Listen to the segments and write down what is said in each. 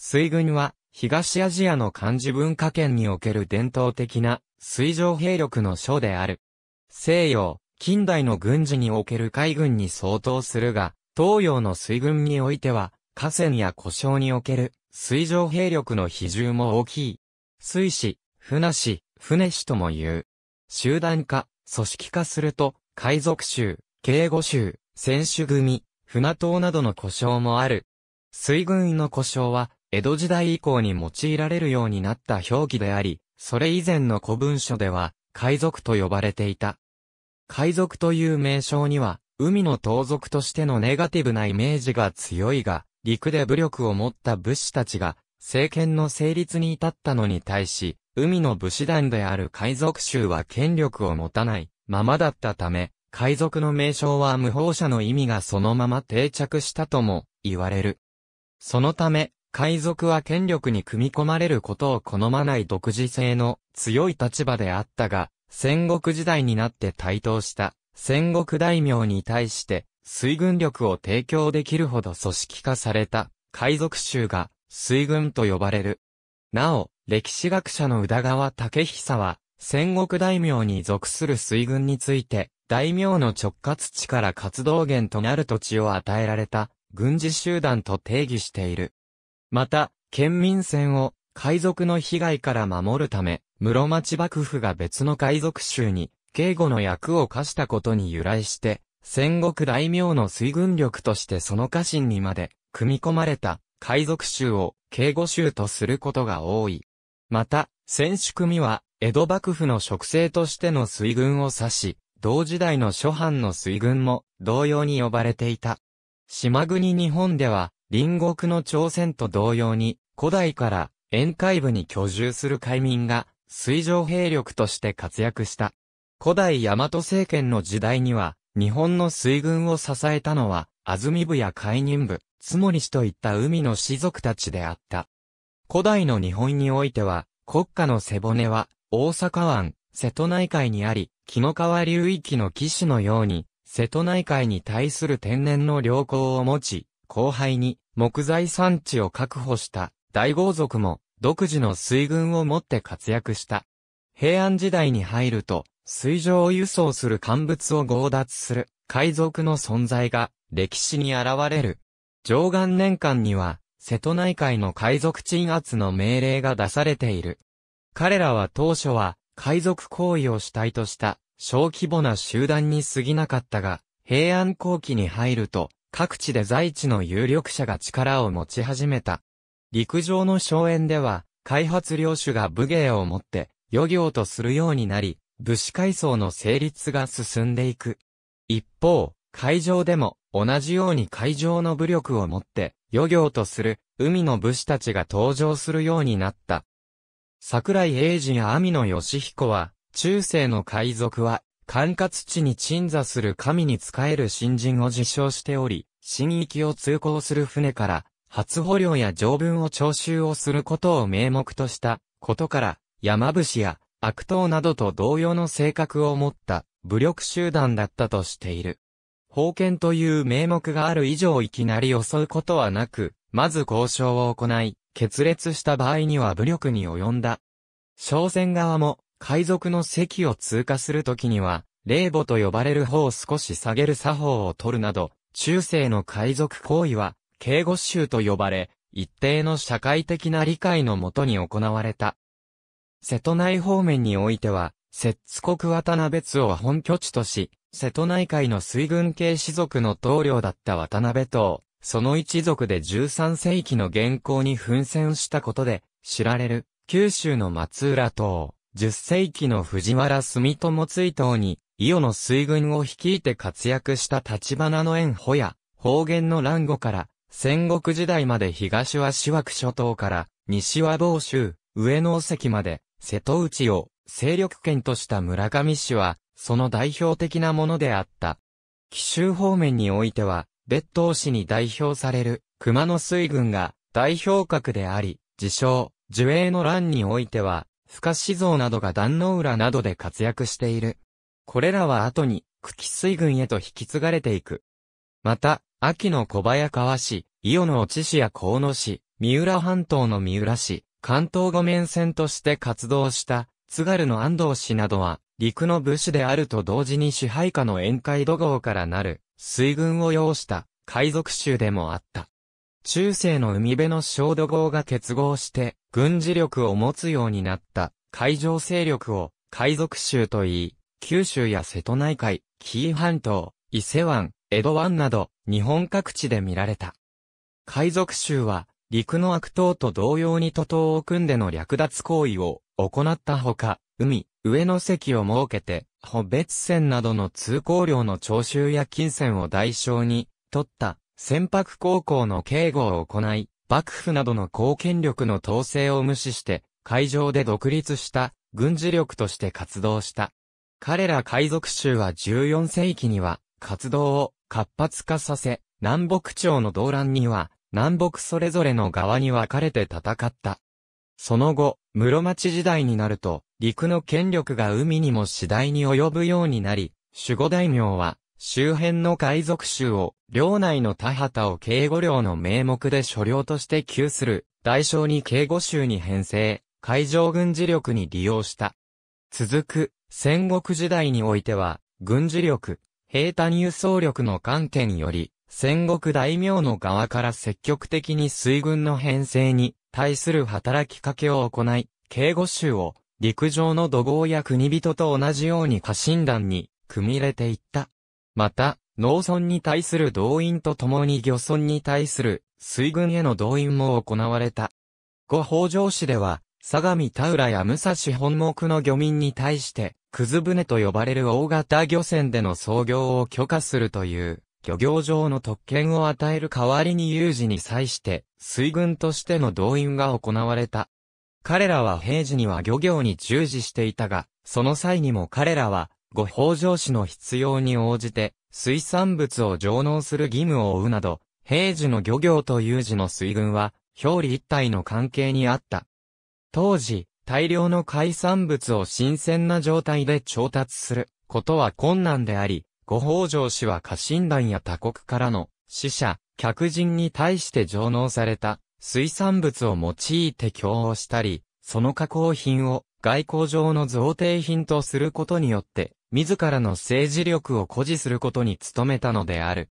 水軍は、東アジアの漢字文化圏における伝統的な水上兵力の書である。西洋、近代の軍事における海軍に相当するが、東洋の水軍においては、河川や故障における水上兵力の比重も大きい。水師、船師、船師とも言う。集団化、組織化すると、海賊衆、警護衆、選手組、船島などの故障もある。水軍の故障は、江戸時代以降に用いられるようになった表記であり、それ以前の古文書では、海賊と呼ばれていた。海賊という名称には、海の盗賊としてのネガティブなイメージが強いが、陸で武力を持った武士たちが、政権の成立に至ったのに対し、海の武士団である海賊衆は権力を持たないままだったため、海賊の名称は無法者の意味がそのまま定着したとも言われる。そのため、海賊は権力に組み込まれることを好まない独自性の強い立場であったが、戦国時代になって台頭した戦国大名に対して水軍力を提供できるほど組織化された海賊衆が水軍と呼ばれる。なお、歴史学者の宇田川武久は戦国大名に属する水軍について大名の直轄地から活動源となる土地を与えられた軍事集団と定義している。また、県民船を海賊の被害から守るため、室町幕府が別の海賊州に警護の役を課したことに由来して、戦国大名の水軍力としてその家臣にまで組み込まれた海賊州を警護州とすることが多い。また、戦士組は江戸幕府の職制としての水軍を指し、同時代の諸藩の水軍も同様に呼ばれていた。島国日本では隣国の朝鮮と同様に、古代から沿海部に居住する海民が水上兵力として活躍した。古代大和政権の時代には、日本の水軍を支えたのは、安住部や海人部、つもり氏といった海の士族たちであった。古代の日本においては、国家の背骨は、大阪湾、瀬戸内海にあり、紀の川流域の騎士のように、瀬戸内海に対する天然の良好を持ち、後輩に木材産地を確保した大豪族も独自の水軍を持って活躍した。平安時代に入ると、水上を輸送する乾物を強奪する海賊の存在が歴史に現れる。上岸年間には、瀬戸内海の海賊鎮圧の命令が出されている。彼らは当初は、海賊行為を主体とした、小規模な集団に過ぎなかったが、平安後期に入ると、各地で在地の有力者が力を持ち始めた。陸上の荘園では、開発領主が武芸を持って、漁業とするようになり、武士階層の成立が進んでいく。一方、海上でも、同じように海上の武力を持って、漁業とする、海の武士たちが登場するようになった。桜井英治や網野義彦は、中世の海賊は管轄地に鎮座する神に仕える新人を自称しており、新域を通行する船から、初捕虜や条文を徴収をすることを名目としたことから、山伏や悪党などと同様の性格を持った武力集団だったとしている。封建という名目がある以上いきなり襲うことはなく、まず交渉を行い、決裂した場合には武力に及んだ。商船側も海賊の席を通過するときには、霊母と呼ばれる方を少し下げる作法を取るなど、中世の海賊行為は、警護衆と呼ばれ、一定の社会的な理解のもとに行われた。瀬戸内方面においては、摂津国渡辺津を本拠地とし、瀬戸内海の水軍系士族の棟梁だった渡辺党、その一族で13世紀の元寇に奮戦したことで、知られる、九州の松浦党。10世紀の藤原住友追悼に、伊予の水軍を率いて活躍した立花の縁穂や、方言の乱語から、戦国時代まで東は四枠諸島から、西は房州、上野関まで、瀬戸内を勢力圏とした村上氏は、その代表的なものであった。紀州方面においては、別当市に代表される熊野水軍が代表格であり、自称、樹影の乱においては、深志像などが壇の浦などで活躍している。これらは後に、久喜水軍へと引き継がれていく。また、秋の小早川市、伊予の越市や河野市、三浦半島の三浦市、関東五面線として活動した、津軽の安藤氏などは、陸の武士であると同時に支配下の宴会土豪からなる、水軍を要した、海賊州でもあった。中世の海辺の小土豪が結合して、軍事力を持つようになった海上勢力を海賊州といい、九州や瀬戸内海、紀伊半島、伊勢湾、江戸湾など日本各地で見られた。海賊州は陸の悪党と同様に徒党を組んでの略奪行為を行ったほか、海、上の席を設けて、補別船などの通行料の徴収や金銭を代償に、取った、船舶航行の警護を行い、幕府などの公権力の統制を無視して、海上で独立した軍事力として活動した。彼ら海賊衆は14世紀には活動を活発化させ、南北朝の動乱には南北それぞれの側に分かれて戦った。その後、室町時代になると、陸の権力が海にも次第に及ぶようになり、守護大名は周辺の海賊州を、領内の田畑を警護領の名目で所領として給する、代償に警護州に編成、海上軍事力に利用した。続く、戦国時代においては、軍事力、兵隊輸送力の観点より、戦国大名の側から積極的に水軍の編成に対する働きかけを行い、警護州を陸上の土豪や国人と同じように家臣団に組み入れていった。また、農村に対する動員とともに漁村に対する水軍への動員も行われた。ご北条氏では、相模田浦や武蔵本木の漁民に対して、くず船と呼ばれる大型漁船での操業を許可するという、漁業上の特権を与える代わりに有事に際して、水軍としての動員が行われた。彼らは平時には漁業に従事していたが、その際にも彼らはご法上士の必要に応じて、水産物を上納する義務を負うなど、平時の漁業と有事の水軍は、表裏一体の関係にあった。当時、大量の海産物を新鮮な状態で調達することは困難であり、ご法上士は家臣団や他国からの死者、客人に対して上納された水産物を用いて供応したり、その加工品を外交上の贈呈品とすることによって、自らの政治力を誇示することに努めたのである。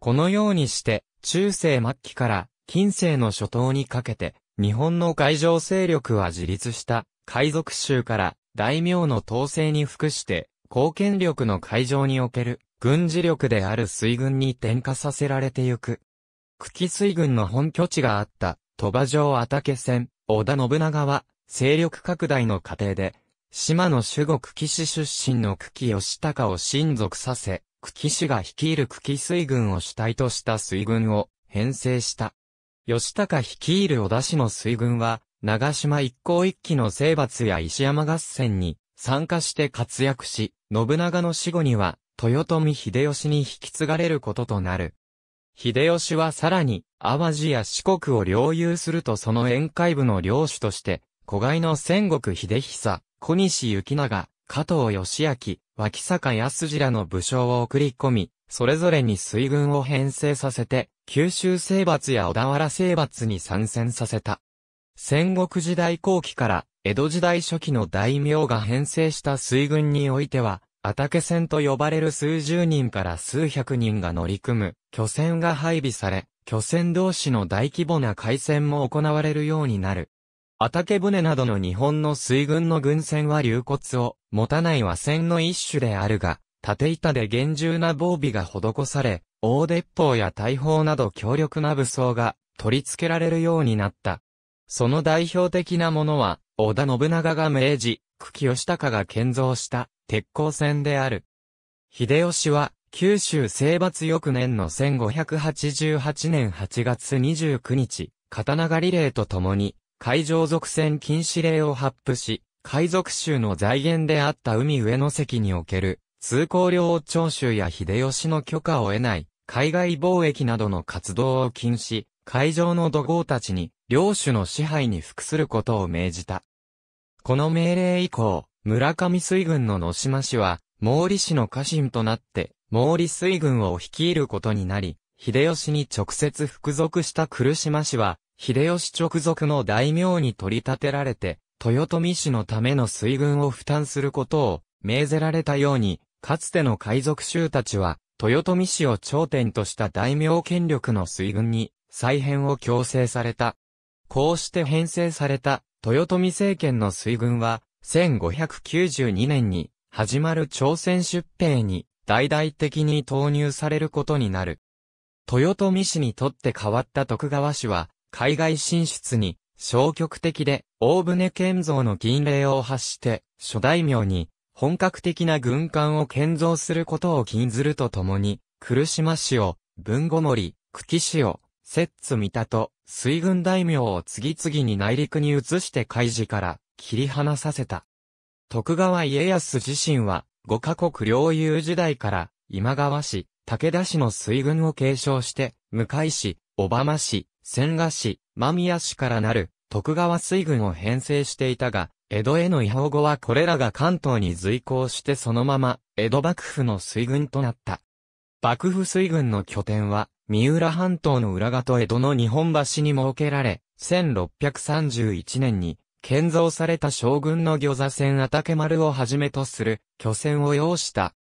このようにして、中世末期から近世の初頭にかけて、日本の海上勢力は自立した海賊州から大名の統制に服して、貢献力の海上における軍事力である水軍に転化させられてゆく。久喜水軍の本拠地があった、鳥羽城あたけ織田信長は、勢力拡大の過程で、島の守護久喜市出身の久喜義高を親族させ、久喜市が率いる久喜水軍を主体とした水軍を編成した。義高率いる小田市の水軍は、長島一向一揆の征伐や石山合戦に参加して活躍し、信長の死後には、豊臣秀吉に引き継がれることとなる。秀吉はさらに、淡路や四国を領有するとその宴会部の領主として、子飼いの戦国秀久、小西行長、加藤義明、脇坂康次らの武将を送り込み、それぞれに水軍を編成させて、九州征伐や小田原征伐に参戦させた。戦国時代後期から江戸時代初期の大名が編成した水軍においては、あたけ船と呼ばれる数十人から数百人が乗り組む巨船が配備され、巨船同士の大規模な海戦も行われるようになる。アタケ船などの日本の水軍の軍船は流骨を持たない和船の一種であるが、縦板で厳重な防備が施され、大鉄砲や大砲など強力な武装が取り付けられるようになった。その代表的なものは、織田信長が明治、久喜義高が建造した鉄鋼船である。秀吉は、九州征伐翌年の1588年8月29日、刀狩令レと共に、海上属船禁止令を発布し、海賊州の財源であった海上の関における、通行料を徴収や秀吉の許可を得ない、海外貿易などの活動を禁止、海上の土豪たちに、領主の支配に服することを命じた。この命令以降、村上水軍の野島氏は、毛利氏の家臣となって、毛利水軍を率いることになり、秀吉に直接服属した来島氏は、秀吉直属の大名に取り立てられて、豊臣氏のための水軍を負担することを命ぜられたように、かつての海賊衆たちは、豊臣氏を頂点とした大名権力の水軍に再編を強制された。こうして編成された豊臣政権の水軍は、1592年に始まる朝鮮出兵に大々的に投入されることになる。豊臣氏にとって変わった徳川氏は、海外進出に消極的で、大船建造の銀令を発して、諸大名に本格的な軍艦を建造することを禁ずるとともに、来島市を、豊後森、久喜市を、摂津三田と、水軍大名を次々に内陸に移して海事から切り離させた。徳川家康自身は、五カ国領有時代から、今川市、武田氏の水軍を継承して、向井市、小浜市、千賀市、間宮市からなる徳川水軍を編成していたが、江戸への違法後はこれらが関東に随行してそのまま、江戸幕府の水軍となった。幕府水軍の拠点は、三浦半島の裏側と江戸の日本橋に設けられ、1631年に、建造された将軍の魚座船あたけ丸をはじめとする、巨船を要した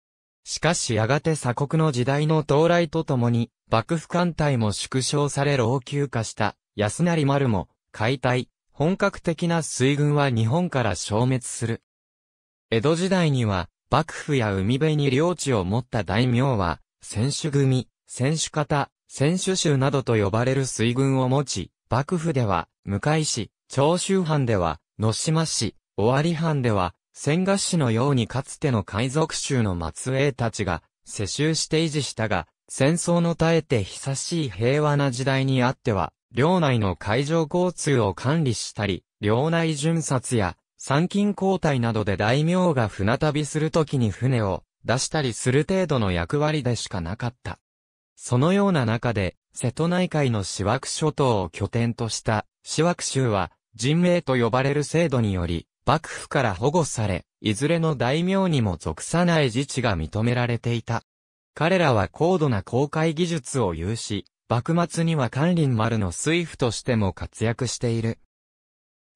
しかしやがて鎖国の時代の到来とともに、幕府艦隊も縮小され老朽化した、安成丸も、解体、本格的な水軍は日本から消滅する。江戸時代には、幕府や海辺に領地を持った大名は、選手組、選手方、選手衆などと呼ばれる水軍を持ち、幕府では、向井市、長州藩では、野島市、尾張藩では、戦合士のようにかつての海賊衆の末裔たちが世襲して維持したが、戦争の絶えて久しい平和な時代にあっては、領内の海上交通を管理したり、領内巡察や参勤交代などで大名が船旅するときに船を出したりする程度の役割でしかなかった。そのような中で、瀬戸内海の四枠諸島を拠点とした四枠州は人名と呼ばれる制度により、幕府から保護され、いずれの大名にも属さない自治が認められていた。彼らは高度な公開技術を有し、幕末には関林丸の水夫としても活躍している。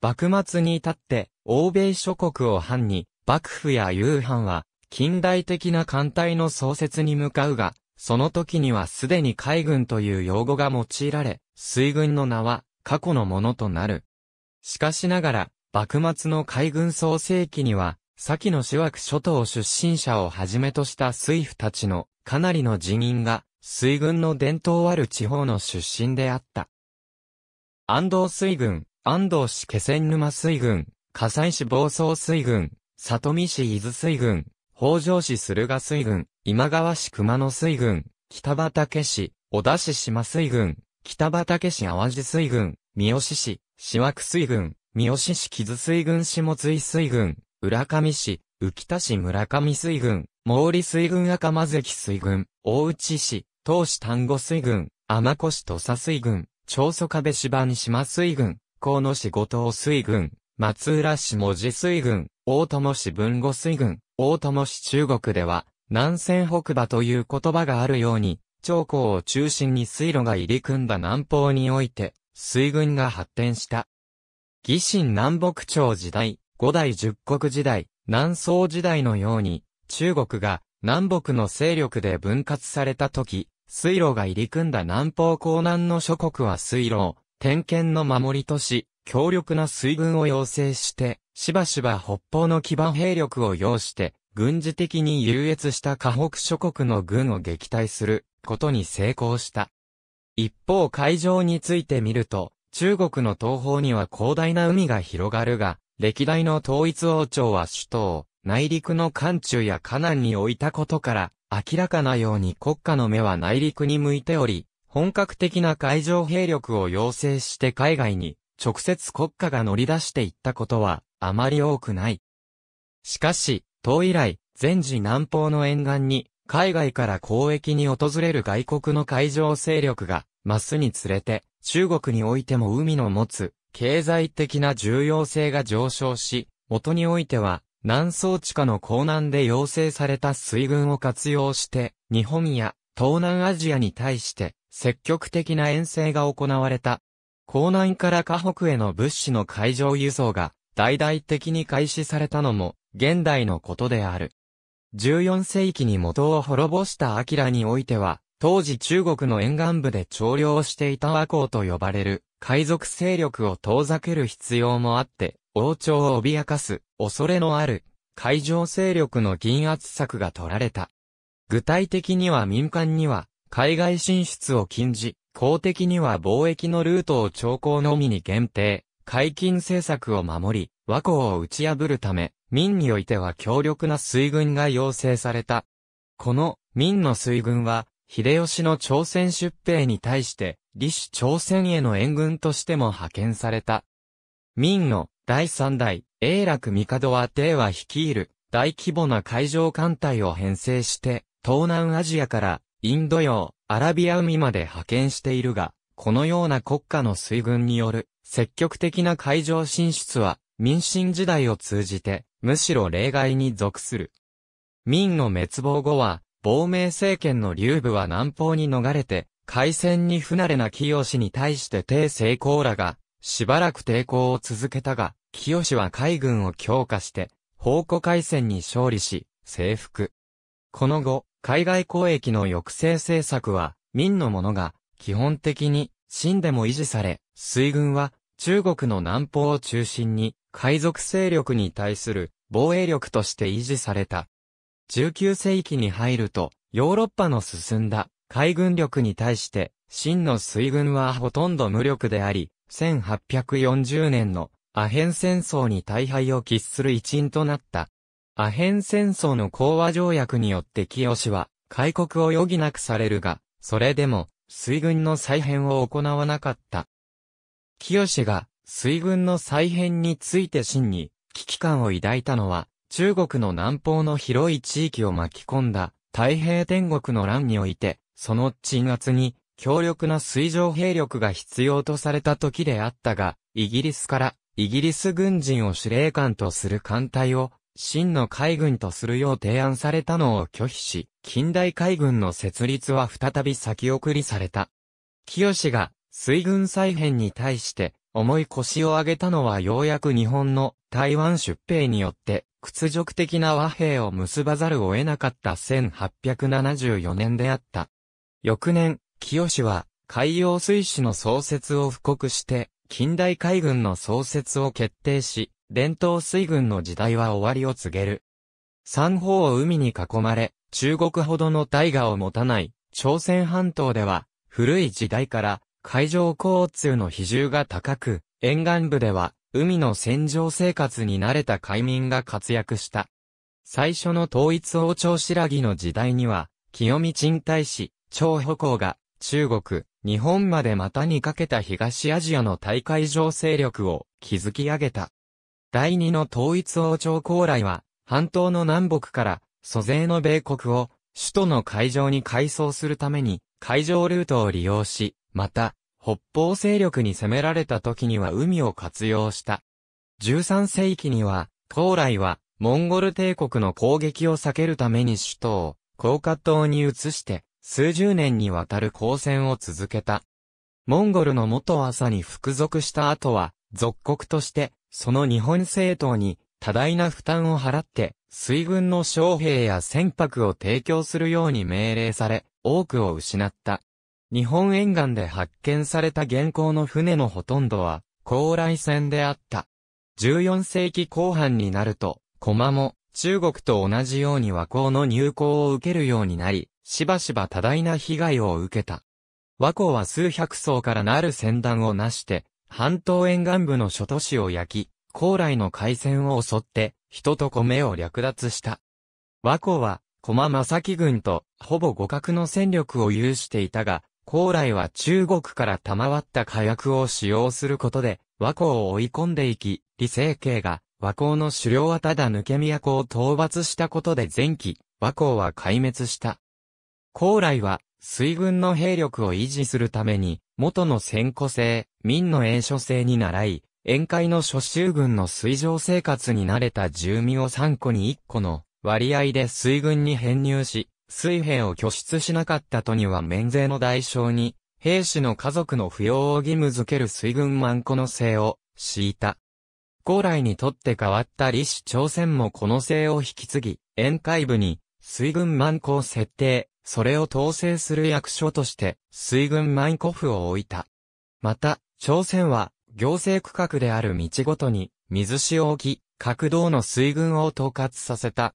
幕末に至って、欧米諸国を藩に、幕府や夕藩は、近代的な艦隊の創設に向かうが、その時にはすでに海軍という用語が用いられ、水軍の名は過去のものとなる。しかしながら、幕末の海軍創世期には、先の主枠諸島出身者をはじめとした水夫たちのかなりの人員が水軍の伝統ある地方の出身であった。安藤水軍、安藤市気仙沼水軍、火西市房総水軍、里見市伊豆水軍、北条市駿河水軍、今川市熊野水軍、北畠市、小田市島水軍、北畠市淡路水軍、三好市、四枠水軍、三好市木津水軍下津水軍、浦上市、浮田市村上水軍、毛利水軍赤間関水軍、大内市、東市丹後水軍、天子市土佐水軍、長宗壁芝島水軍、河野市五島水軍、松浦市文字水軍、大友市文後水軍、大友市中国では、南線北馬という言葉があるように、長江を中心に水路が入り組んだ南方において、水軍が発展した。維新南北朝時代、五代十国時代、南宋時代のように、中国が南北の勢力で分割された時、水路が入り組んだ南方江南の諸国は水路を、点検の守りとし、強力な水軍を要請して、しばしば北方の基盤兵力を要して、軍事的に優越した河北諸国の軍を撃退することに成功した。一方海上について見ると、中国の東方には広大な海が広がるが、歴代の統一王朝は首都を内陸の漢中や河南に置いたことから、明らかなように国家の目は内陸に向いており、本格的な海上兵力を要請して海外に直接国家が乗り出していったことはあまり多くない。しかし、東以来、全時南方の沿岸に海外から交易に訪れる外国の海上勢力が増すにつれて、中国においても海の持つ経済的な重要性が上昇し、元においては南宋地下の港南で要請された水軍を活用して、日本や東南アジアに対して積極的な遠征が行われた。港南から河北への物資の海上輸送が大々的に開始されたのも現代のことである。14世紀に元を滅ぼしたアキラにおいては、当時中国の沿岸部で徴領をしていた和光と呼ばれる海賊勢力を遠ざける必要もあって、王朝を脅かす恐れのある海上勢力の銀圧策が取られた。具体的には民間には海外進出を禁じ、公的には貿易のルートを兆候のみに限定、解禁政策を守り、和光を打ち破るため、民においては強力な水軍が要請された。この民の水軍は、秀吉の朝鮮出兵に対して、李氏朝鮮への援軍としても派遣された。明の第三代、永楽帝は帝は率いる大規模な海上艦隊を編成して、東南アジアからインド洋、アラビア海まで派遣しているが、このような国家の水軍による積極的な海上進出は民進時代を通じてむしろ例外に属する。明の滅亡後は亡命政権の劉部は南方に逃れて、海戦に不慣れな清に対して帝成功らが、しばらく抵抗を続けたが、清は海軍を強化して、宝庫海戦に勝利し、征服。この後、海外交易の抑制政策は、民のものが、基本的に、清でも維持され、水軍は、中国の南方を中心に、海賊勢力に対する防衛力として維持された。19世紀に入ると、ヨーロッパの進んだ海軍力に対して、真の水軍はほとんど無力であり、1840年のアヘン戦争に大敗を喫する一因となった。アヘン戦争の講和条約によって清は、開国を余儀なくされるが、それでも、水軍の再編を行わなかった。清が、水軍の再編について真に、危機感を抱いたのは、中国の南方の広い地域を巻き込んだ太平天国の乱において、その鎮圧に強力な水上兵力が必要とされた時であったが、イギリスからイギリス軍人を司令官とする艦隊を真の海軍とするよう提案されたのを拒否し、近代海軍の設立は再び先送りされた。清が水軍再編に対して重い腰を上げたのはようやく日本の台湾出兵によって屈辱的な和平を結ばざるを得なかった1874年であった。翌年、清は海洋水師の創設を布告して、近代海軍の創設を決定し、伝統水軍の時代は終わりを告げる。三方を海に囲まれ、中国ほどの大河を持たない、朝鮮半島では、古い時代から、海上交通の比重が高く、沿岸部では、海の戦場生活に慣れた海民が活躍した。最初の統一王朝白木の時代には、清見鎮大使、張歩行が、中国、日本まで股にかけた東アジアの大海上勢力を築き上げた。第二の統一王朝高麗は、半島の南北から、租税の米国を、首都の海上に改装するために、海上ルートを利用し、また、北方勢力に攻められた時には海を活用した。13世紀には、高麗は、モンゴル帝国の攻撃を避けるために首都を、高架島に移して、数十年にわたる交戦を続けた。モンゴルの元朝に服属した後は、属国として、その日本政党に多大な負担を払って、水軍の将兵や船舶を提供するように命令され、多くを失った。日本沿岸で発見された現行の船のほとんどは、高麗船であった。14世紀後半になると、駒も、中国と同じように和光の入港を受けるようになり、しばしば多大な被害を受けた。和光は数百層からなる船団をなして、半島沿岸部の諸都市を焼き、高麗の海戦を襲って、人と米を略奪した。和光は、駒正木軍と、ほぼ互角の戦力を有していたが、高麗は中国から賜った火薬を使用することで、和光を追い込んでいき、李成桂が、和光の狩猟はただ抜け都を討伐したことで前期、和光は壊滅した。高麗は、水軍の兵力を維持するために、元の戦古制、民の栄書制に習い、宴会の諸州軍の水上生活に慣れた住民を3個に1個の割合で水軍に編入し、水兵を拠出しなかった都には免税の代償に、兵士の家族の扶養を義務づける水軍万個の姓を敷いた。高麗にとって変わった李氏朝鮮もこの姓を引き継ぎ、宴会部に水軍万個を設定、それを統制する役所として水軍万個府を置いた。また、朝鮮は行政区画である道ごとに水市を置き、各道の水軍を統括させた。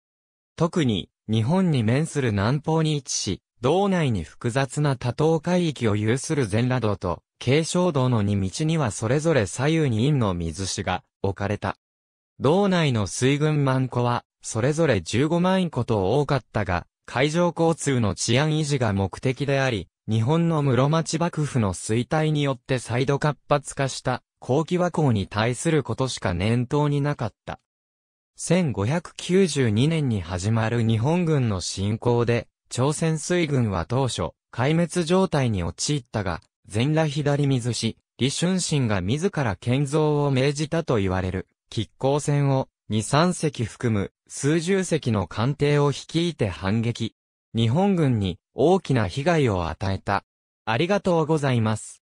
特に、日本に面する南方に位置し、道内に複雑な多島海域を有する全羅道と、継承道の2道にはそれぞれ左右に陰の水市が置かれた。道内の水軍万戸は、それぞれ15万戸と多かったが、海上交通の治安維持が目的であり、日本の室町幕府の衰退によって再度活発化した、後期和光に対することしか念頭になかった。1592年に始まる日本軍の侵攻で、朝鮮水軍は当初、壊滅状態に陥ったが、全裸左水し、李春心が自ら建造を命じたと言われる、喫光船を、2、3隻含む、数十隻の艦艇を率いて反撃。日本軍に大きな被害を与えた。ありがとうございます。